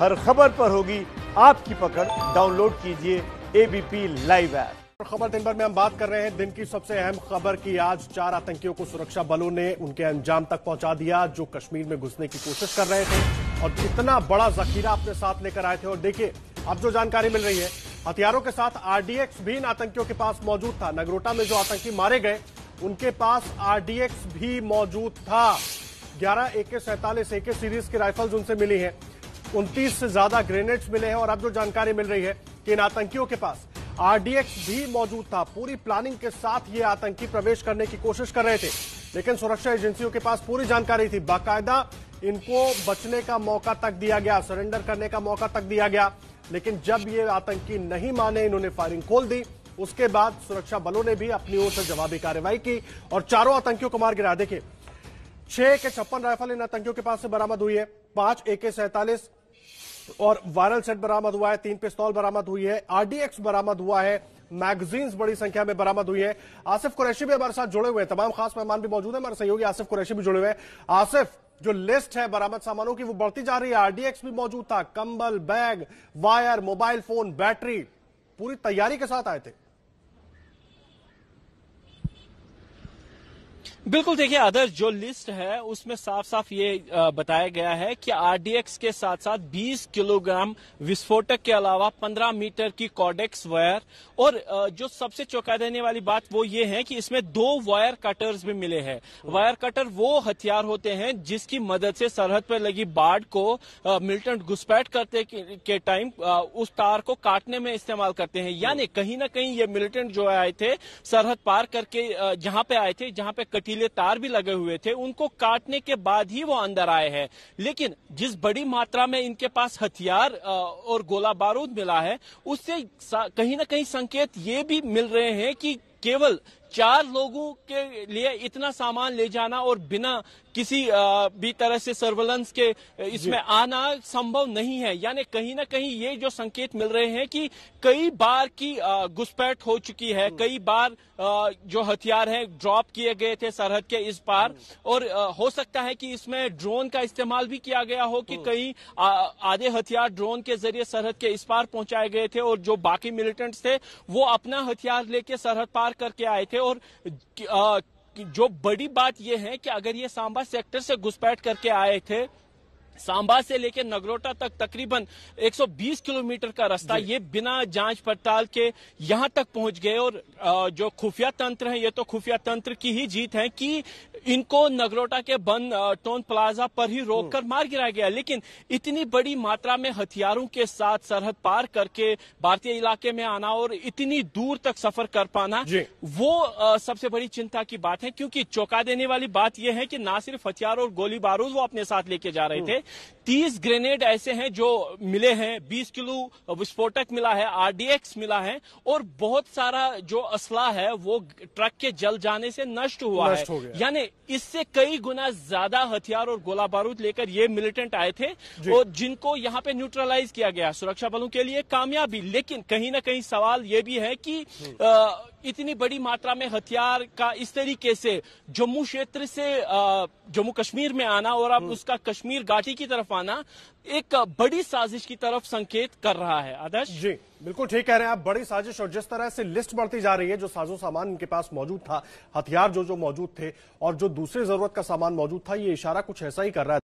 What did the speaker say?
हर खबर पर होगी आपकी पकड़ डाउनलोड कीजिए एबीपी लाइव ऐप खबर दिन भर में हम बात कर रहे हैं दिन की सबसे अहम खबर की आज चार आतंकियों को सुरक्षा बलों ने उनके अंजाम तक पहुंचा दिया जो कश्मीर में घुसने की कोशिश कर रहे थे और कितना बड़ा जखीरा अपने साथ लेकर आए थे और देखिए अब जो जानकारी मिल रही है हथियारों के साथ आरडीएक्स भी इन आतंकियों के पास मौजूद था नगरोटा में जो आतंकी मारे गए उनके पास आरडीएक्स भी मौजूद था ग्यारह एके सैंतालीस एके सीरीज की राइफल्स उनसे मिली हैं उनतीस से ज्यादा ग्रेनेड्स मिले हैं और अब जो जानकारी मिल रही है कि इन आतंकियों के पास आरडीएक्स भी मौजूद था पूरी प्लानिंग के साथ ये आतंकी प्रवेश करने की कोशिश कर रहे थे लेकिन सुरक्षा एजेंसियों के पास पूरी जानकारी थी बाकायदा इनको बचने का मौका तक दिया गया सरेंडर करने का मौका तक दिया गया लेकिन जब ये आतंकी नहीं माने इन्होंने फायरिंग खोल दी उसके बाद सुरक्षा बलों ने भी अपनी ओर से जवाबी कार्रवाई की और चारों आतंकियों को मार गिरा देखिए छह के छप्पन राइफल इन आतंकियों के पास से बरामद हुई है पांच एके सैतालीस और वायरल सेट बरामद हुआ है तीन पिस्तौल बरामद हुई है आरडीएक्स बरामद हुआ है मैगजीन्स बड़ी संख्या में बरामद हुई है आसिफ कुरैशी भी हमारे साथ जुड़े हुए हैं तमाम खास मेहमान भी मौजूद है हमारे सहयोगी आसिफ कुरैशी भी जुड़े हुए हैं आसिफ जो लिस्ट है बरामद सामानों की वो बढ़ती जा रही है आरडीएक्स भी मौजूद था कंबल bag wire mobile phone battery पूरी तैयारी के साथ आए थे बिल्कुल देखिए अदर जो लिस्ट है उसमें साफ साफ ये बताया गया है कि आरडीएक्स के साथ साथ 20 किलोग्राम विस्फोटक के अलावा 15 मीटर की कॉडेक्स वायर और जो सबसे चौंका देने वाली बात वो ये है कि इसमें दो वायर कटर्स भी मिले हैं वायर कटर वो हथियार होते हैं जिसकी मदद से सरहद पर लगी बाढ़ को मिलिटेंट घुसपैठ करते के टाइम उस तार को काटने में इस्तेमाल करते हैं यानी कहीं ना कहीं ये मिलिटेंट जो आए थे सरहद पार करके जहां पे आए थे जहां पे कटी लचीले तार भी लगे हुए थे उनको काटने के बाद ही वो अंदर आए हैं लेकिन जिस बड़ी मात्रा में इनके पास हथियार और गोला बारूद मिला है उससे कहीं ना कहीं संकेत ये भी मिल रहे हैं कि केवल चार लोगों के लिए इतना सामान ले जाना और बिना किसी भी तरह से सर्वेलेंस के इसमें आना संभव नहीं है यानी कहीं ना कहीं ये जो संकेत मिल रहे हैं कि कई बार की घुसपैठ हो चुकी है हम्म। कई बार जो हथियार है ड्रॉप किए गए थे सरहद के इस पार हम्म। और हो सकता है कि इसमें ड्रोन का इस्तेमाल भी किया गया हो कि हम्म। कहीं आधे हथियार ड्रोन के जरिए सरहद के इस पार पहुंचाए गए थे और जो बाकी मिलिटेंट्स थे वो अपना हथियार लेके सरहद पार करके आए थे और जो बड़ी बात यह है कि अगर ये सांबा सेक्टर से घुसपैठ करके आए थे सांबा से लेकर नगरोटा तक तकरीबन 120 किलोमीटर का रास्ता ये बिना जांच पड़ताल के यहां तक पहुंच गए और जो खुफिया तंत्र है ये तो खुफिया तंत्र की ही जीत है कि इनको नगरोटा के बंद टोन प्लाजा पर ही रोककर हम्म। मार गिराया गया लेकिन इतनी बड़ी मात्रा में हथियारों के साथ सरहद पार करके भारतीय इलाके में आना और इतनी दूर तक सफर कर पाना वो सबसे बड़ी चिंता की बात है क्योंकि चौंका देने वाली बात यह है कि ना सिर्फ हथियार और गोली बारूद वो अपने साथ लेके जा रहे हम्म। थे तीस ग्रेनेड ऐसे हैं जो मिले हैं बीस किलो विस्फोटक मिला है आरडीएक्स मिला है और बहुत सारा जो असला है वो ट्रक के जल जाने से नष्ट हुआ नश्ट है यानी इससे कई गुना ज्यादा हथियार और गोला बारूद लेकर ये मिलिटेंट आए थे और जिनको यहाँ पे न्यूट्रलाइज किया गया सुरक्षा बलों के लिए कामयाबी लेकिन कहीं ना कहीं सवाल ये भी है कि इतनी बड़ी मात्रा में हथियार का इस तरीके से जम्मू क्षेत्र से जम्मू कश्मीर में आना और अब हम्म। उसका कश्मीर घाटी वापसी की तरफ आना एक बड़ी साजिश की तरफ संकेत कर रहा है आदर्श जी बिल्कुल ठीक कह रहे हैं आप बड़ी साजिश और जिस तरह से लिस्ट बढ़ती जा रही है जो साजो सामान इनके पास मौजूद था हथियार जो जो मौजूद थे और जो दूसरे जरूरत का सामान मौजूद था ये इशारा कुछ ऐसा ही कर रहा है